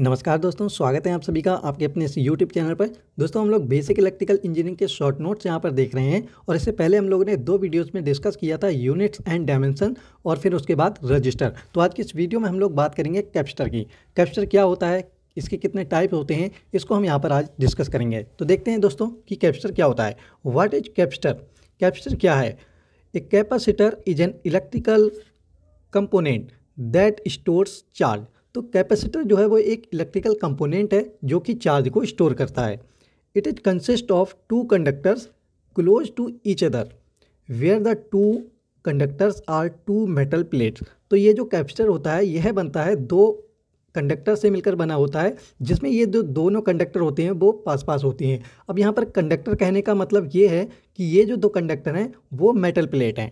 नमस्कार दोस्तों स्वागत है आप सभी का आपके अपने इस YouTube चैनल पर दोस्तों हम लोग बेसिक इलेक्ट्रिकल इंजीनियरिंग के शॉर्ट नोट्स यहाँ पर देख रहे हैं और इससे पहले हम लोगों ने दो वीडियोस में डिस्कस किया था यूनिट्स एंड डायमेंशन और फिर उसके बाद रजिस्टर तो आज की इस वीडियो में हम लोग बात करेंगे कैप्स्टर की कैप्स्टर क्या होता है इसके कितने टाइप होते हैं इसको हम यहाँ पर आज डिस्कस करेंगे तो देखते हैं दोस्तों कि कैप्स्टर क्या होता है वाट इज कैप्स्टर कैप्स्टर क्या है a capacitor is an electrical component that stores charge तो कैपेसिटर जो है वो एक इलेक्ट्रिकल कंपोनेंट है जो कि चार्ज को स्टोर करता है it is consist of two conductors close to each other where the two conductors are two metal plates तो ये जो कैपेसिटर होता है यह बनता है दो कंडक्टर से मिलकर बना होता है जिसमें ये जो दोनों कंडक्टर होते हैं वो पास पास होती हैं अब यहाँ पर कंडक्टर कहने का मतलब ये है कि ये जो दो कंडक्टर हैं वो मेटल प्लेट हैं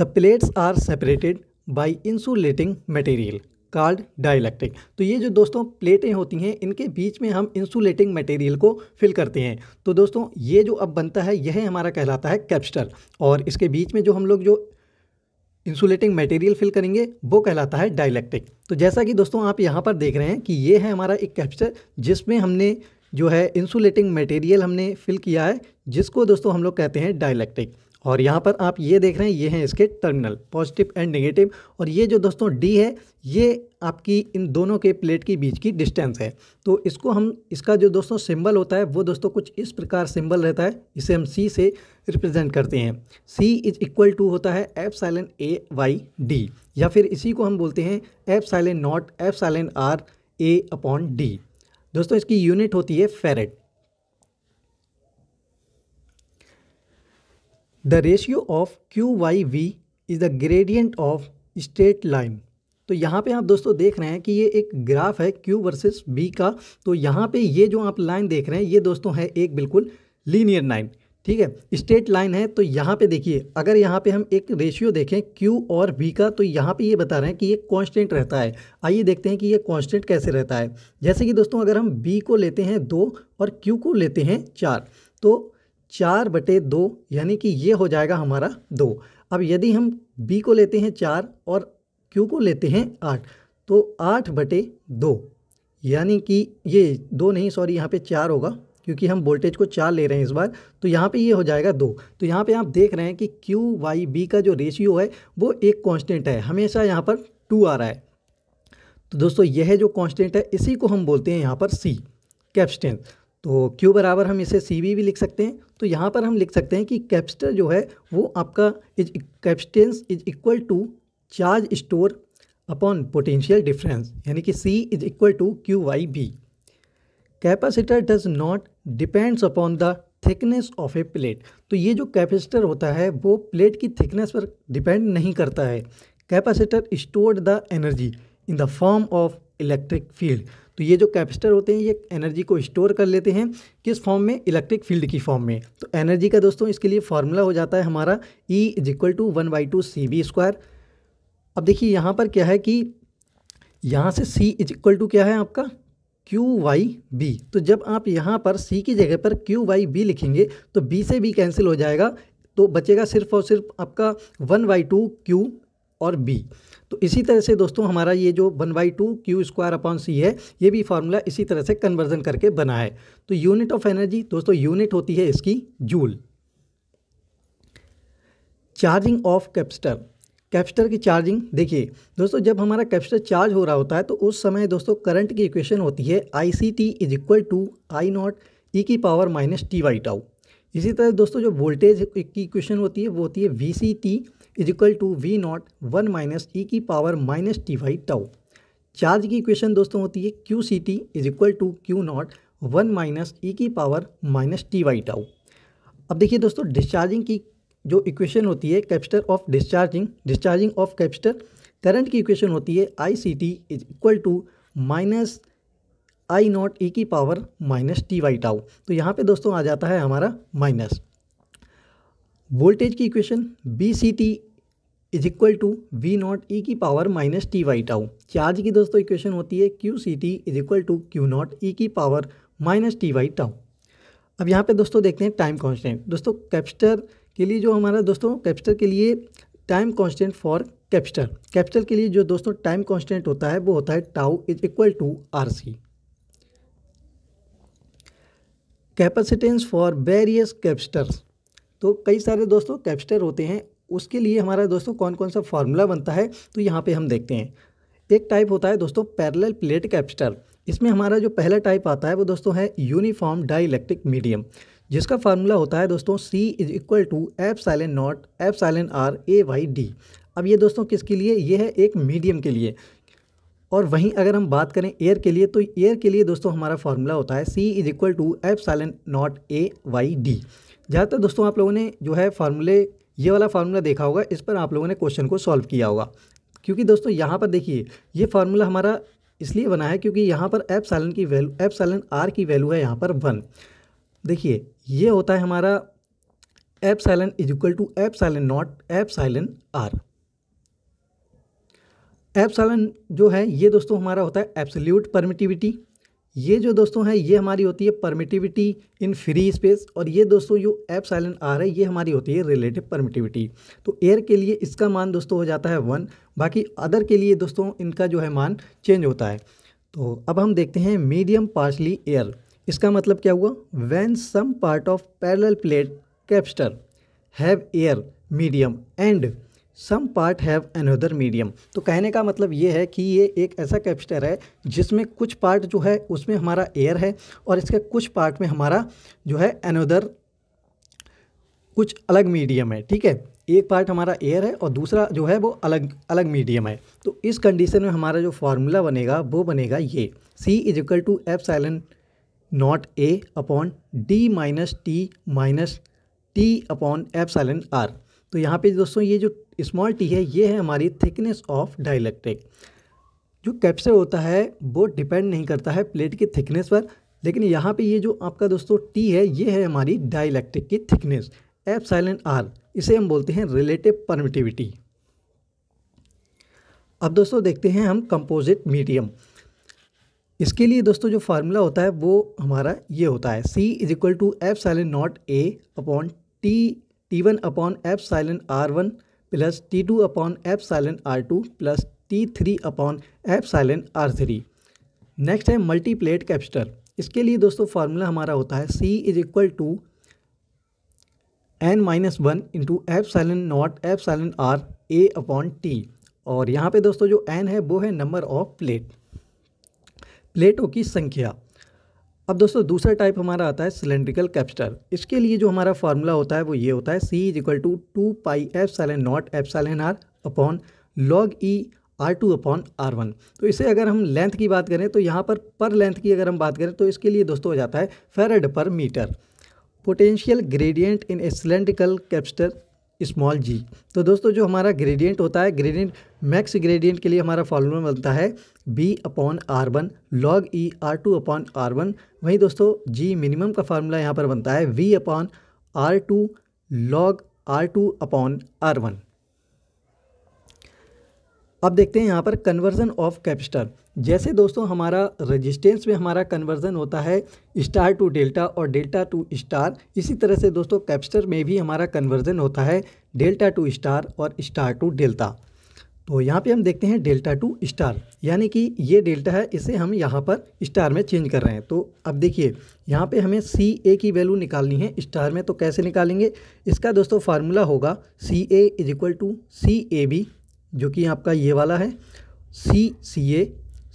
the plates are separated by insulating material called dielectric तो ये जो दोस्तों प्लेटें होती हैं इनके बीच में हम इंसुलेटिंग मटेरियल को फिल करते हैं तो दोस्तों ये जो अब बनता है यह हमारा कहलाता है कैप्स्टर और इसके बीच में जो हम लोग जो इंसुलेटिंग मटेरियल फिल करेंगे वो कहलाता है डायलैक्टिक तो जैसा कि दोस्तों आप यहाँ पर देख रहे हैं कि ये है हमारा एक कैप्स्टर जिसमें हमने जो है इंसुलेटिंग मटेरियल हमने फिल किया है जिसको दोस्तों हम लोग कहते हैं डायलैक्टिक और यहाँ पर आप ये देख रहे हैं ये हैं इसके टर्मिनल पॉजिटिव एंड नेगेटिव और ये जो दोस्तों डी है ये आपकी इन दोनों के प्लेट के बीच की डिस्टेंस है तो इसको हम इसका जो दोस्तों सिंबल होता है वो दोस्तों कुछ इस प्रकार सिंबल रहता है इसे हम सी से रिप्रेजेंट करते हैं सी इज इक्वल टू होता है epsilon A by D या फिर इसी को हम बोलते हैं epsilon naught epsilon R A upon D दोस्तों इसकी यूनिट होती है farad the ratio of Q by V is the gradient of straight line तो यहाँ पे आप दोस्तों देख रहे हैं कि ये एक ग्राफ है Q वर्सेस B का तो यहाँ पे ये जो आप लाइन देख रहे हैं ये दोस्तों है एक बिल्कुल लीनियर लाइन ठीक है स्ट्रेट लाइन है तो यहाँ पे देखिए अगर यहाँ पे हम एक रेशियो देखें Q और वी का तो यहाँ पे ये बता रहे हैं कि ये कांस्टेंट रहता है आइए देखते हैं कि ये कांस्टेंट कैसे रहता है जैसे कि दोस्तों अगर हम बी को लेते हैं दो और क्यू को लेते हैं चार तो चार बटे दो यानी कि ये हो जाएगा हमारा दो अब यदि हम बी को लेते हैं चार और क्यू को लेते हैं आठ तो आठ बटे दो यानी कि ये दो नहीं सॉरी यहाँ पे चार होगा क्योंकि हम वोल्टेज को चार ले रहे हैं इस बार तो यहाँ पे ये हो जाएगा दो तो यहाँ पे आप देख रहे हैं कि क्यू वाई बी का जो रेशियो है वो एक कांस्टेंट है हमेशा यहाँ पर टू आ रहा है तो दोस्तों यह जो कांस्टेंट है इसी को हम बोलते हैं यहाँ पर सी कैप तो क्यू बराबर हम इसे सी भी लिख सकते हैं तो यहाँ पर हम लिख सकते हैं कि कैपेसिटर जो है वो आपका is capacitance is equal to charge store upon potential difference यानी कि C is equal to Q by V capacitor does not depends upon the thickness of a plate तो ये जो कैपेसिटर होता है वो प्लेट की थिकनेस पर डिपेंड नहीं करता है capacitor stored the energy in the form of electric field तो ये जो कैपेसिटर होते हैं ये एनर्जी को स्टोर कर लेते हैं किस फॉर्म में इलेक्ट्रिक फील्ड की फॉर्म में तो एनर्जी का दोस्तों इसके लिए फार्मूला हो जाता है हमारा E is equal to one by two C V square अब देखिए यहाँ पर क्या है कि यहाँ से सी इज इक्वल टू क्या है आपका क्यू वाई बी तो जब आप यहाँ पर सी की जगह पर क्यू वाई बी लिखेंगे तो बी से बी कैंसिल हो जाएगा तो बचेगा सिर्फ और सिर्फ आपका वन बाई टू क्यू और बी तो इसी तरह से दोस्तों हमारा ये जो one by two Q square upon C है ये भी फार्मूला इसी तरह से कन्वर्जन करके बना है तो यूनिट ऑफ एनर्जी दोस्तों यूनिट होती है इसकी joule charging of capacitor capacitor की चार्जिंग देखिए दोस्तों जब हमारा कैप्स्टर चार्ज हो रहा होता है तो उस समय दोस्तों करंट की इक्वेशन होती है I C T is equal to I naught E की power minus T by tau इसी तरह दोस्तों जो वोल्टेज की इक्वेशन होती है वो होती है V C T is equal to V naught one minus E की power minus T by tau charge की इक्वेशन दोस्तों होती है Q C T is equal to Q naught one minus E की power minus T by tau अब देखिए दोस्तों discharging की जो इक्वेशन होती है capacitor of discharging discharging of capacitor current की इक्वेशन होती है I C T is equal to minus I naught E की power minus T by tau तो यहाँ पे दोस्तों आ जाता है हमारा माइनस वोल्टेज की equation V C T is equal to V naught E की power minus T by tau charge की दोस्तों इक्वेशन होती है Q C T is equal to Q naught E की power minus T by tau अब यहाँ पे दोस्तों देखते हैं टाइम कांस्टेंट दोस्तों कैप्स्टर के लिए जो हमारा दोस्तों कैप्स्टर के लिए time constant for capacitor capacitor के लिए जो दोस्तों टाइम कांस्टेंट होता है वो होता है tau is equal to R C capacitance for various capacitors तो कई सारे दोस्तों कैप्स्टर होते हैं उसके लिए हमारा दोस्तों कौन कौन सा फार्मूला बनता है तो यहाँ पे हम देखते हैं एक टाइप होता है दोस्तों पैरेलल प्लेट कैप्स्टर इसमें हमारा जो पहला टाइप आता है वो दोस्तों है यूनिफॉर्म डाई मीडियम जिसका फार्मूला होता है दोस्तों C is equal to epsilon naught epsilon R A by D अब ये दोस्तों किसके लिए ये है एक मीडियम के लिए और वहीं अगर हम बात करें एयर के लिए तो एयर के लिए दोस्तों हमारा फार्मूला होता है C is equal to epsilon naught A by D ज़्यादातर दोस्तों आप लोगों ने जो है फार्मूले ये वाला फार्मूला देखा होगा इस पर आप लोगों ने क्वेश्चन को सॉल्व किया होगा क्योंकि दोस्तों यहाँ पर देखिए ये फार्मूला हमारा इसलिए बना है क्योंकि यहाँ पर एफ साइलेंट की वैल्यू एफ साइलेंट आर की वैल्यू है यहाँ पर वन देखिए ये होता है हमारा epsilon is equal to epsilon naught epsilon R epsilon जो है ये दोस्तों हमारा होता है एप्सल्यूट परमिटिविटी ये जो दोस्तों है ये हमारी होती है परमिटिविटी इन फ्री स्पेस और ये दोस्तों जो एप साइलेंट रहा है ये हमारी होती है रिलेटिव परमिटिविटी तो एयर के लिए इसका मान दोस्तों हो जाता है वन बाकी अदर के लिए दोस्तों इनका जो है मान चेंज होता है तो अब हम देखते हैं मीडियम पार्शली एयर इसका मतलब क्या हुआ when some part of parallel plate capacitor have air medium and some part have another medium तो कहने का मतलब ये है कि ये एक ऐसा कैपेसिटर है जिसमें कुछ पार्ट जो है उसमें हमारा एयर है और इसके कुछ पार्ट में हमारा जो है अनदर कुछ अलग मीडियम है ठीक है एक पार्ट हमारा एयर है और दूसरा जो है वो अलग अलग मीडियम है तो इस कंडीशन में हमारा जो फार्मूला बनेगा वो बनेगा ये C is equal to epsilon naught A upon D minus T minus T upon epsilon R तो यहाँ पे दोस्तों ये जो स्मॉल टी है ये है हमारी थिकनेस ऑफ डाइलेक्ट्रिक जो कैप्सर होता है वो डिपेंड नहीं करता है प्लेट की थिकनेस पर लेकिन यहाँ पे ये जो आपका दोस्तों टी है ये है हमारी डाइलेक्ट्रिक की थिकनेस एफ साइलेंट आर इसे हम बोलते हैं रिलेटिव परमिटिविटी अब दोस्तों देखते हैं हम कंपोजिट मीडियम इसके लिए दोस्तों जो फार्मूला होता है वो हमारा ये होता है C is equal to epsilon naught A upon T T one upon epsilon R one plus T two upon epsilon R two plus T three upon epsilon R three next है multiplate capacitor इसके लिए दोस्तों formula हमारा होता है C is equal to N minus one into epsilon naught epsilon R A upon T और यहाँ पे दोस्तों जो एन है वो है नंबर ऑफ प्लेट प्लेटों की संख्या अब दोस्तों दूसरा टाइप हमारा आता है सिलेंड्रिकल कैप्स्टर इसके लिए जो हमारा फार्मूला होता है वो ये होता है C is equal to two pi epsilon naught epsilon R upon log E R two upon R one तो इसे अगर हम लेंथ की बात करें तो यहाँ पर पर लेंथ की अगर हम बात करें तो इसके लिए दोस्तों हो जाता है farad per metre potential gradient in a cylindrical capacitor small G तो दोस्तों जो हमारा ग्रेडियंट होता है ग्रेडियंट मैक्स ग्रेडियंट के लिए हमारा फॉर्मूला बनता है V upon R one log E R two upon R one वहीं दोस्तों जी मिनिमम का फार्मूला यहाँ पर बनता है V upon R two log R two upon R one अब देखते हैं यहाँ पर कन्वर्जन ऑफ कैपिस्टर जैसे दोस्तों हमारा रेजिस्टेंस में हमारा कन्वर्जन होता है स्टार टू डेल्टा और डेल्टा टू स्टार इसी तरह से दोस्तों कैपिस्टर में भी हमारा कन्वर्जन होता है डेल्टा टू स्टार और स्टार टू डेल्टा तो यहाँ पे हम देखते हैं डेल्टा टू स्टार यानी कि ये डेल्टा है इसे हम यहाँ पर स्टार में चेंज कर रहे हैं तो अब देखिए यहाँ पे हमें सी ए की वैल्यू निकालनी है स्टार में तो कैसे निकालेंगे इसका दोस्तों फार्मूला होगा C A is equal to C A B जो कि आपका ये वाला है सी सी ए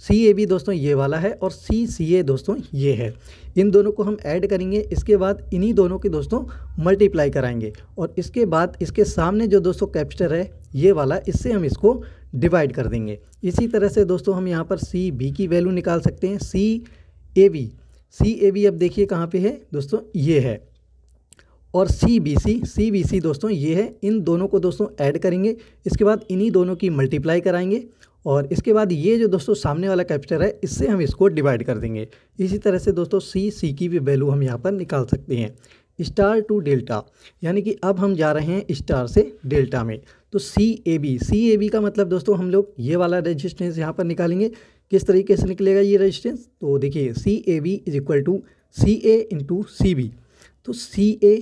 सी ए भी दोस्तों ये वाला है और सी सी ए दोस्तों ये है इन दोनों को हम ऐड करेंगे इसके बाद इन्हीं दोनों के दोस्तों मल्टीप्लाई कराएंगे और इसके बाद इसके सामने जो दोस्तों कैप्चर है ये वाला इससे हम इसको डिवाइड कर देंगे इसी तरह से दोस्तों हम यहाँ पर सी बी की वैल्यू निकाल सकते हैं सी A B C A B अब देखिए कहाँ पे है दोस्तों ये है और C B C C B C दोस्तों ये है इन दोनों को दोस्तों ऐड करेंगे इसके बाद इन्हीं दोनों की मल्टीप्लाई कराएंगे और इसके बाद ये जो दोस्तों सामने वाला कैप्चर है इससे हम इसको डिवाइड कर देंगे इसी तरह से दोस्तों सी सी की भी वैल्यू हम यहाँ पर निकाल सकते हैं स्टार टू डेल्टा यानी कि अब हम जा रहे हैं स्टार से डेल्टा में तो C A B C A B का मतलब दोस्तों हम लोग ये वाला रजिस्टेंस यहाँ पर निकालेंगे किस तरीके से निकलेगा ये रजिस्टेंस तो देखिए C A B is equal to C A into C B तो सी ए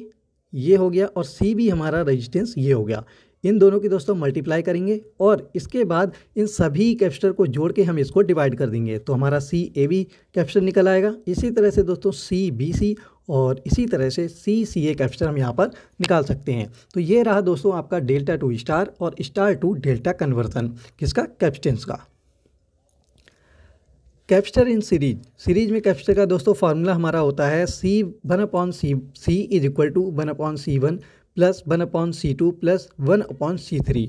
ये हो गया और सी भी हमारा रजिस्टेंस ये हो गया इन दोनों की दोस्तों मल्टीप्लाई करेंगे और इसके बाद इन सभी कैप्स्टर को जोड़ के हम इसको डिवाइड कर देंगे तो हमारा सी ए बी कैप्स्टर निकल आएगा इसी तरह से दोस्तों सी बी सी और इसी तरह से सी सी ए कैप्स्टर हम यहाँ पर निकाल सकते हैं तो ये रहा दोस्तों आपका डेल्टा टू स्टार और स्टार टू डेल्टा कन्वर्जन किसका कैप्सटेंस का कैप्चर इन सीरीज सीरीज में कैप्चर का दोस्तों फार्मूला हमारा होता है C one upon C C is equal to one upon C one plus one upon C two plus one upon C three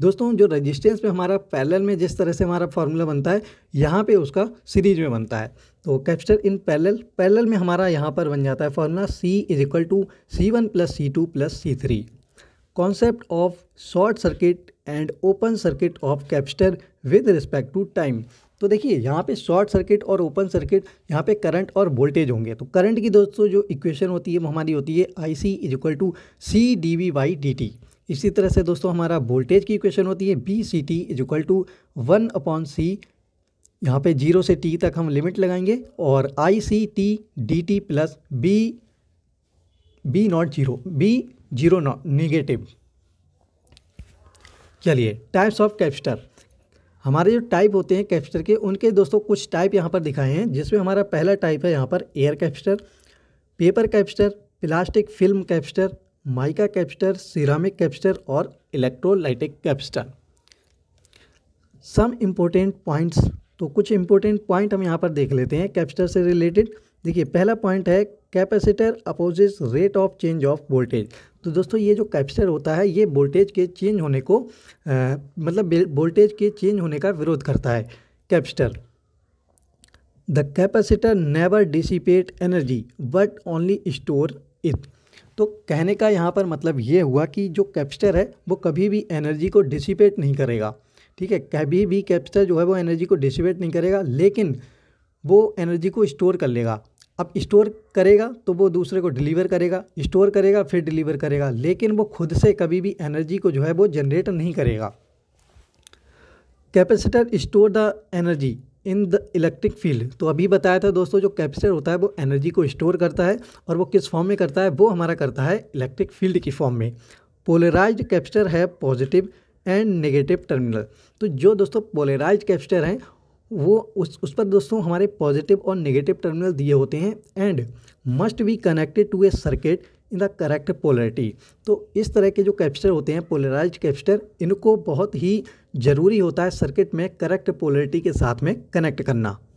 दोस्तों जो रेजिस्टेंस में हमारा पैरेलल में जिस तरह से हमारा फार्मूला बनता है यहाँ पे उसका सीरीज में बनता है तो कैप्चर इन पैरेलल पैरेलल में हमारा यहाँ पर बन जाता है formula C is equal to C one plus C two plus C three concept of short circuit and open circuit of capacitor with respect to time तो देखिए यहाँ पे शॉर्ट सर्किट और ओपन सर्किट यहाँ पे करंट और voltage होंगे तो करंट की दोस्तों जो इक्वेशन होती है वो हमारी होती है I C is equal to C D V by D T इसी तरह से दोस्तों हमारा वोल्टेज की इक्वेशन होती है V C T is equal to one upon C यहाँ पे जीरो से टी तक हम लिमिट लगाएंगे और I C T D T plus V V naught zero V zero naught negative चलिए टाइप्स ऑफ कैपेसिटर हमारे जो टाइप होते हैं कैप्चर के उनके दोस्तों कुछ टाइप यहाँ पर दिखाए हैं जिसमें हमारा पहला टाइप है यहाँ पर air capacitor paper capacitor plastic film capacitor mica capacitor ceramic capacitor और electrolytic capacitor some important points तो कुछ इम्पोर्टेंट पॉइंट हम यहाँ पर देख लेते हैं कैप्स्टर से रिलेटेड देखिए पहला पॉइंट है capacitor opposite rate of change of voltage तो दोस्तों ये जो कैपेसिटर होता है ये वोल्टेज के चेंज होने को आ, मतलब वोल्टेज के चेंज होने का विरोध करता है capacitor the capacitor never dissipate energy but only store it तो कहने का यहाँ पर मतलब ये हुआ कि जो कैपेसिटर है वो कभी भी एनर्जी को डिसिपेट नहीं करेगा ठीक है कभी भी कैपेसिटर जो है वो एनर्जी को डिसिपेट नहीं करेगा लेकिन वो एनर्जी को स्टोर कर लेगा अब स्टोर करेगा तो वो दूसरे को डिलीवर करेगा स्टोर करेगा फिर डिलीवर करेगा लेकिन वो खुद से कभी भी एनर्जी को जो है वो जनरेट नहीं करेगा capacitor store the energy in the electric field तो अभी बताया था दोस्तों जो कैपेसिटर होता है वो एनर्जी को स्टोर करता है और वो किस फॉर्म में करता है वो हमारा करता है इलेक्ट्रिक फील्ड की फॉर्म में पोलराइज कैपेसिटर है पॉजिटिव एंड नेगेटिव टर्मिनल तो जो दोस्तों पोलराइज कैपेसिटर हैं वो उस उस पर दोस्तों हमारे पॉजिटिव और नेगेटिव टर्मिनल दिए होते हैं and must be connected to a circuit in the correct polarity तो इस तरह के जो कैप्चर होते हैं पोलराइज कैप्चर इनको बहुत ही ज़रूरी होता है सर्किट में करेक्ट पोलरिटी के साथ में कनेक्ट करना